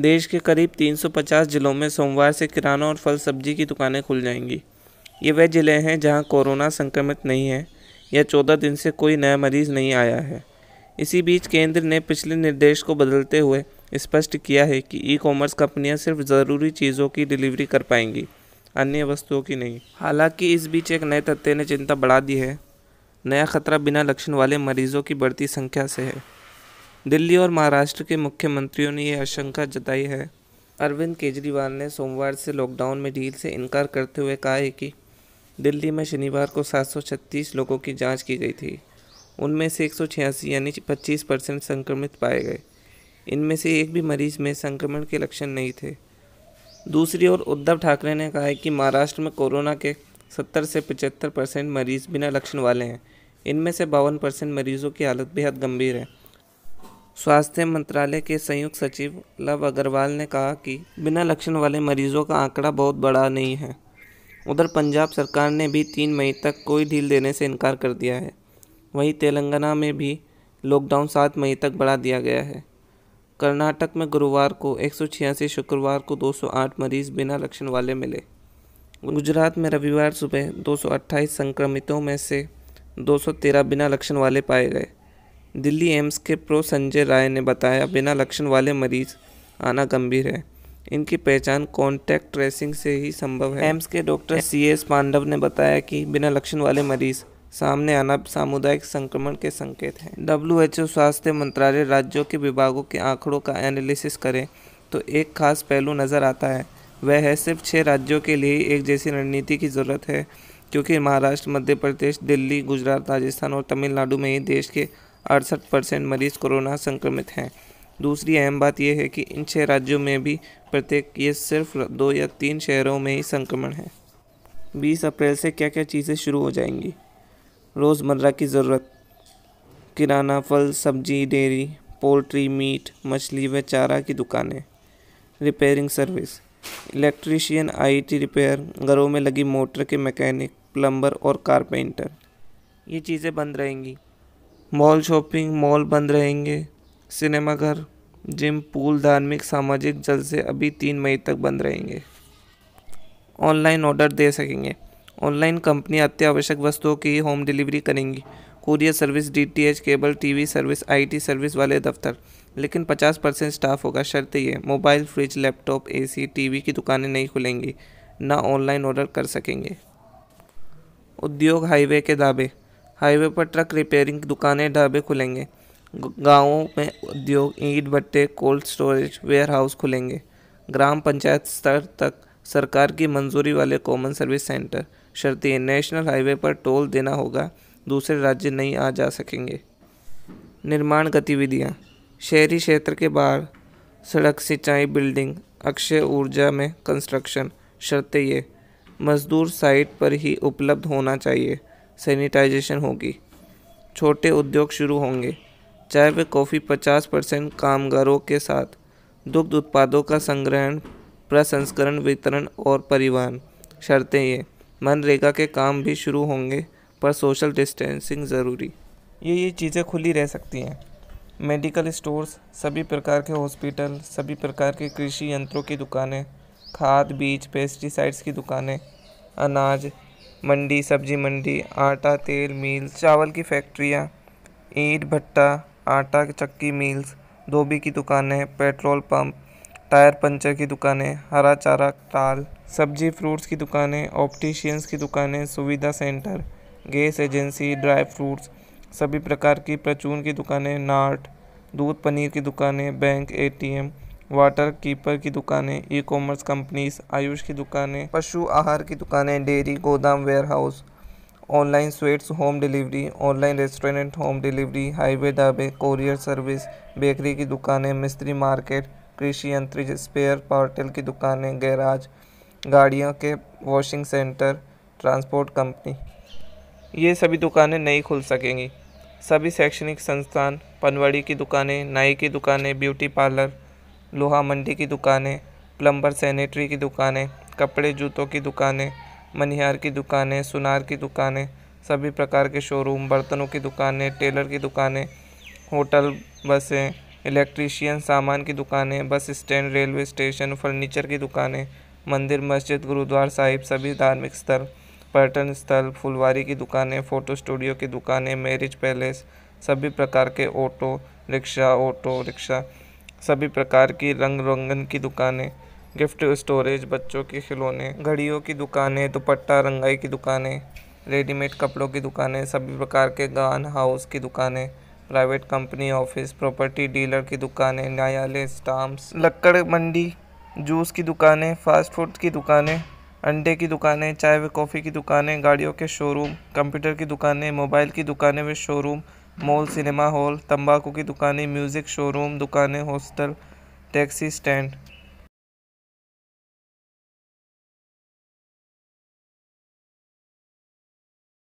देश के करीब 350 जिलों में सोमवार से किराना और फल सब्जी की दुकानें खुल जाएंगी ये वह ज़िले हैं जहां कोरोना संक्रमित नहीं है या 14 दिन से कोई नया मरीज़ नहीं आया है इसी बीच केंद्र ने पिछले निर्देश को बदलते हुए स्पष्ट किया है कि ई कॉमर्स कंपनियां सिर्फ ज़रूरी चीज़ों की डिलीवरी कर पाएंगी अन्य वस्तुओं की नहीं हालांकि इस बीच एक नए तथ्य ने चिंता बढ़ा दी है नया खतरा बिना लक्षण वाले मरीजों की बढ़ती संख्या से है दिल्ली और महाराष्ट्र के मुख्यमंत्रियों ने यह आशंका जताई है अरविंद केजरीवाल ने सोमवार से लॉकडाउन में ढील से इनकार करते हुए कहा है कि दिल्ली में शनिवार को 736 लोगों की जांच की गई थी उनमें से एक यानी 25 परसेंट संक्रमित पाए गए इनमें से एक भी मरीज में संक्रमण के लक्षण नहीं थे दूसरी ओर उद्धव ठाकरे ने कहा है कि महाराष्ट्र में कोरोना के 70 से 75 परसेंट मरीज बिना लक्षण वाले हैं इनमें से बावन परसेंट मरीजों की हालत बेहद गंभीर है स्वास्थ्य मंत्रालय के संयुक्त सचिव लव अग्रवाल ने कहा कि बिना लक्षण वाले मरीजों का आंकड़ा बहुत बड़ा नहीं है उधर पंजाब सरकार ने भी तीन मई तक कोई ढील देने से इनकार कर दिया है वहीं तेलंगाना में भी लॉकडाउन सात मई तक बढ़ा दिया गया है कर्नाटक में गुरुवार को एक शुक्रवार को 208 मरीज बिना लक्षण वाले मिले गुजरात में रविवार सुबह 228 संक्रमितों में से 213 बिना लक्षण वाले पाए गए दिल्ली एम्स के प्रो संजय राय ने बताया बिना लक्षण वाले मरीज आना गंभीर है इनकी पहचान कॉन्टैक्ट ट्रेसिंग से ही संभव है एम्स के डॉक्टर सी एस पांडव ने बताया कि बिना लक्षण वाले मरीज सामने आना सामुदायिक संक्रमण के संकेत हैं डब्ल्यू एच ओ स्वास्थ्य मंत्रालय राज्यों के विभागों के आंकड़ों का एनालिसिस करें तो एक खास पहलू नज़र आता है वह है सिर्फ छः राज्यों के लिए एक जैसी रणनीति की ज़रूरत है क्योंकि महाराष्ट्र मध्य प्रदेश दिल्ली गुजरात राजस्थान और तमिलनाडु में ही देश के अड़सठ परसेंट मरीज कोरोना संक्रमित हैं दूसरी अहम बात यह है कि इन छः राज्यों में भी प्रत्येक ये सिर्फ दो या तीन शहरों में ही संक्रमण है बीस अप्रैल से क्या क्या चीज़ें शुरू हो जाएंगी रोज़मर्रा की ज़रूरत किराना फल सब्जी डेयरी पोल्ट्री मीट मछली व चारा की दुकानें repairing service electrician IT repair घरों में लगी मोटर के मैकेनिक प्लम्बर और कारपेंटर ये चीज़ें बंद रहेंगी मॉल शॉपिंग मॉल बंद रहेंगे सिनेमाघर जिम पूल धार्मिक सामाजिक जलसे अभी तीन मई तक बंद रहेंगे ऑनलाइन ऑर्डर दे सकेंगे ऑनलाइन कंपनी अत्यावश्यक वस्तुओं की होम डिलीवरी करेंगी courier service DTH cable TV service IT service वाले दफ्तर लेकिन 50 परसेंट स्टाफ होगा शर्त ये mobile fridge laptop AC TV की दुकानें नहीं खुलेंगी ना ऑनलाइन ऑर्डर कर सकेंगे उद्योग हाईवे के दावे हाईवे पर ट्रक रिपेयरिंग दुकानें ढाबे खुलेंगे गांवों में उद्योग ईंट भट्टे कोल्ड स्टोरेज वेयर हाउस खुलेंगे ग्राम पंचायत स्तर तक सरकार की मंजूरी वाले कॉमन सर्विस सेंटर शर्ती नेशनल हाईवे पर टोल देना होगा दूसरे राज्य नहीं आ जा सकेंगे निर्माण गतिविधियाँ शहरी क्षेत्र के बाहर सड़क सिंचाई बिल्डिंग अक्षय ऊर्जा में कंस्ट्रक्शन शर्तें ये मजदूर साइट पर ही उपलब्ध होना चाहिए सैनिटाइजेशन होगी छोटे उद्योग शुरू होंगे चाय व कॉफ़ी 50 परसेंट कामगारों के साथ दुग्ध उत्पादों का संग्रहण प्रसंस्करण वितरण और परिवहन शर्तें ये मनरेगा के काम भी शुरू होंगे पर सोशल डिस्टेंसिंग ज़रूरी ये ये चीज़ें खुली रह सकती हैं मेडिकल स्टोर्स सभी प्रकार के हॉस्पिटल सभी प्रकार के कृषि यंत्रों की दुकानें खाद बीज पेस्टिसाइड्स की दुकानें अनाज मंडी सब्जी मंडी आटा तेल मिल चावल की फैक्ट्रियाँ ईट भट्टा आटा चक्की मिल्स धोबी की दुकानें पेट्रोल पंप टायर पंचर की दुकानें हरा चारा टाल सब्जी फ्रूट्स की दुकानें ऑप्टिशियंस की दुकानें सुविधा centre gas agency dry fruits सभी प्रकार की प्रचून की दुकानें नाट दूध पनीर की दुकानें बैंक एटीएम वाटर कीपर की दुकानें ई कॉमर्स कंपनीज आयुष की दुकानें पशु आहार की दुकानें डेयरी गोदाम warehouse online sweets home delivery online restaurant home delivery highway ढाबे कोरियर सर्विस बेकरी की दुकानें मिस्त्री मार्केट कृषि यंत्र स्पेयर पार्टल की दुकानें गैराज गाड़ियों के वॉशिंग सेंटर ट्रांसपोर्ट कंपनी ये सभी दुकानें नई खुल सकेंगी सभी शैक्षणिक संस्थान पनवाड़ी की दुकानें नाई की दुकानें ब्यूटी पार्लर लोहा मंडी की दुकानें प्लम्बर सैनिटरी की दुकानें कपड़े जूतों की दुकानें मनिहार की दुकानें सुनार की दुकानें सभी प्रकार के शोरूम बर्तनों की दुकानें टेलर की दुकानें होटल बसें इलेक्ट्रीशियन सामान की दुकानें bus stand railway station furniture की दुकानें मंदिर मस्जिद गुरुद्वार साहिब सभी धार्मिक स्थल पर्यटन स्थल फुलवारी की दुकानें फ़ोटो स्टूडियो की दुकानें मैरिज पैलेस सभी प्रकार के ऑटो रिक्शा ऑटो रिक्शा सभी प्रकार की रंग रंगन की दुकानें गिफ्ट स्टोरेज बच्चों के खिलौने घड़ियों की दुकानें दुपट्टा रंगाई की दुकानें रेडीमेड कपड़ों की दुकानें सभी प्रकार के गान हाउस की दुकानें private company office property dealer की दुकानें न्यायालय स्टाम्प्स लक्कड़ मंडी जूस की दुकानें फास्ट फूड की दुकानें अंडे की दुकानें चाय व कॉफ़ी की दुकानें गाड़ियों के शोरूम कंप्यूटर की दुकानें मोबाइल की दुकानें व शोरूम मॉल सिनेमा हॉल तंबाकू की दुकानें म्यूज़िक शोरूम दुकानें हॉस्टल टैक्सी स्टैंड